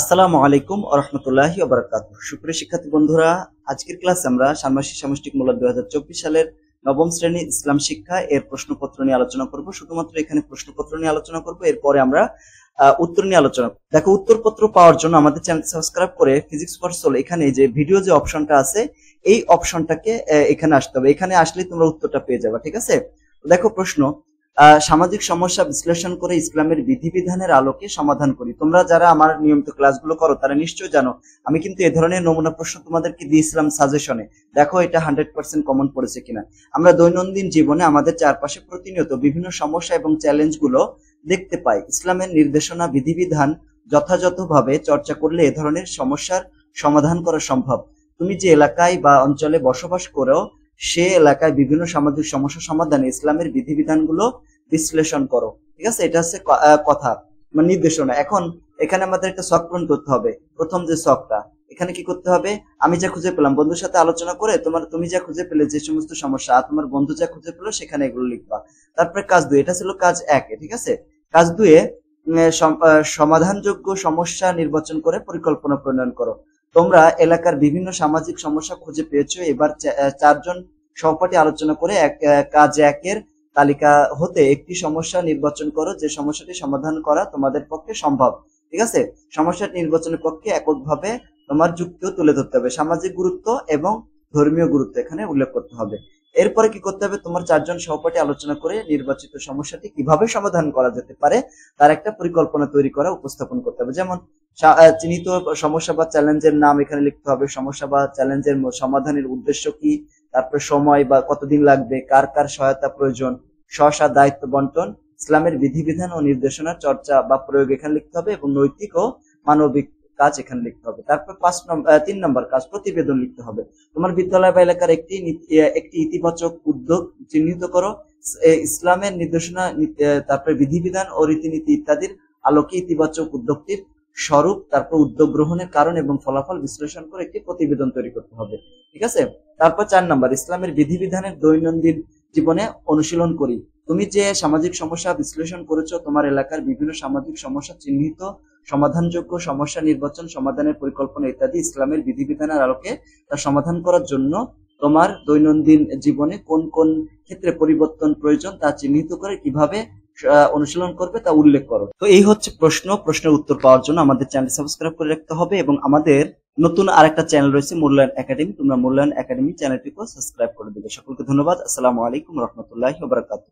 আসসালামু আলাইকুম আরহামতুল্লাহি ওবরাকাত সুপ্রিয় শিক্ষার্থী বন্ধুরা আজকের ক্লাসে আমরা ষান্মাসিক সামষ্টিক মূল্য দুই সালের নবম শ্রেণী ইসলাম শিক্ষা এর প্রশ্নপত্র নিয়ে আলোচনা করব শুধুমাত্র এখানে প্রশ্নপত্র নিয়ে আলোচনা করব এরপরে আমরা উত্তর নিয়ে আলোচনা দেখো উত্তরপত্র পাওয়ার জন্য আমাদের চ্যানেল সাবস্ক্রাইব করে ফিজিক্স ফর সোল এখানে যে ভিডিও যে অপশনটা আছে এই অপশনটাকে এখানে আসতে হবে এখানে আসলে তোমরা উত্তরটা পেয়ে যাবে ঠিক আছে দেখো প্রশ্ন সামাজিক সমস্যা বিশ্লেষণ করে ইসলামের বিধিবিধানের আলোকে সমাধান করি তোমরা যারা আমার নিয়মিত ক্লাসগুলো করো তারা নিশ্চয় জানো আমি কিন্তু এ ধরনের নমুনা প্রশ্ন তোমাদেরকে দিয়েছিলাম সাজেশনে দেখো এটা হান্ড্রেড পার্সেন্ট কমন পড়েছে কিনা আমরা দৈনন্দিন জীবনে আমাদের চারপাশে প্রতিনিয়ত বিভিন্ন সমস্যা এবং চ্যালেঞ্জগুলো দেখতে পাই ইসলামের নির্দেশনা বিধিবিধান যথাযথভাবে চর্চা করলে এ ধরনের সমস্যার সমাধান করা সম্ভব তুমি যে এলাকায় বা অঞ্চলে বসবাস করেও সে এলাকায় বিভিন্ন সামাজিক সমস্যা সমাধানে ইসলামের বিধিবিধানগুলো বিশ্লেষণ করো ঠিক আছে এটা হচ্ছে কথা মানে নির্দেশনা এখন এখানে আমাদের একটা শখ পূরণ করতে হবে প্রথম যে শখটা এখানে কি করতে হবে আমি যা খুঁজে পেলাম বন্ধুর সাথে আলোচনা করে তোমার তুমি যা খুঁজে পেলে যে সমস্ত সমস্যা তোমার বন্ধু যা খুঁজে পেলো সেখানে এগুলো লিখবা তারপরে কাজ দুই এটা ছিল কাজ এক ঠিক আছে কাজ দুয়ে সমাধানযোগ্য সমস্যা নির্বাচন করে পরিকল্পনা প্রণয়ন করো তোমরা এলাকার বিভিন্ন সামাজিক সমস্যা খুঁজে পেয়েছো এবার চারজন সহপাঠী আলোচনা করে এক কাজ একের তালিকা হতে একটি সমস্যা নির্বাচন করো যে সমস্যাটি সমাধান করা তোমাদের পক্ষে সম্ভব ঠিক আছে সমস্যার নির্বাচনের পক্ষে এককভাবে তোমার যুক্তিও তুলে ধরতে হবে সামাজিক গুরুত্ব এবং ধর্মীয় গুরুত্ব এখানে উল্লেখ করতে হবে এরপরে কি করতে হবে তোমার চারজন সহপাঠী আলোচনা করে নির্বাচিত সমস্যাটি কিভাবে সমাধান করা যেতে পারে তার একটা পরিকল্পনা তৈরি করা উপস্থাপন করতে হবে যেমন চিহ্নিত সমস্যা বা চ্যালেঞ্জের নাম এখানে লিখতে হবে সমস্যা বা চ্যালেঞ্জের সমাধানের উদ্দেশ্য কি তারপরে সময় বা কতদিন লাগবে কার কার সহায়তা প্রয়োজন স্বসা দায়িত্ব বন্টন ইসলামের বিধিবিধান ও নির্দেশনা চর্চা বা প্রয়োগ এখানে লিখতে হবে এবং নৈতিক ও মানবিক কাজ এখানে লিখতে হবে তারপর পাঁচ নম্বর তিন নম্বর কাজ প্রতিবেদন লিখতে হবে তোমার বিদ্যালয় বা এলাকার একটি একটি ইতিবাচক উদ্যোগ চিহ্নিত করো ইসলামের নির্দেশনা তারপরে বিধিবিধান ও রীতিনীতি ইত্যাদির আলোকে ইতিবাচক উদ্যোগটির স্বরূপ তারপর উদ্যোগ গ্রহণের কারণ এবং ফলাফল বিশ্লেষণ করে একটি প্রতিবেদন তৈরি করতে হবে ঠিক আছে তারপর চার নম্বর ইসলামের বিধিবিধানের দৈনন্দিন জীবনে অনুশীলন করি তুমি যে সামাজিক সমস্যা বিশ্লেষণ করেছো তোমার এলাকার বিভিন্ন সামাজিক সমস্যা চিহ্নিত সমাধানযোগ্য সমস্যা নির্বাচন সমাধানের পরিকল্পনা ইত্যাদি ইসলামের বিধিবিধানের আলোকে তা সমাধান করার জন্য তোমার দৈনন্দিন জীবনে কোন কোন ক্ষেত্রে পরিবর্তন প্রয়োজন তা চিহ্নিত করে কিভাবে অনুশীলন করবে তা উল্লেখ করো তো এই হচ্ছে প্রশ্ন প্রশ্নের উত্তর পাওয়ার জন্য আমাদের চ্যানেল সাবস্ক্রাইব করে রাখতে হবে এবং আমাদের নতুন আরেকটা চ্যানেল রয়েছে মূল্যায়ন একাডেমি তোমরা মূল্যায়ন একাডেমি চ্যানেলটিকে সাবস্ক্রাইব করে দেবে সকলকে ধন্যবাদ আসসালামু আলাইকুম রহমতুল্লাহ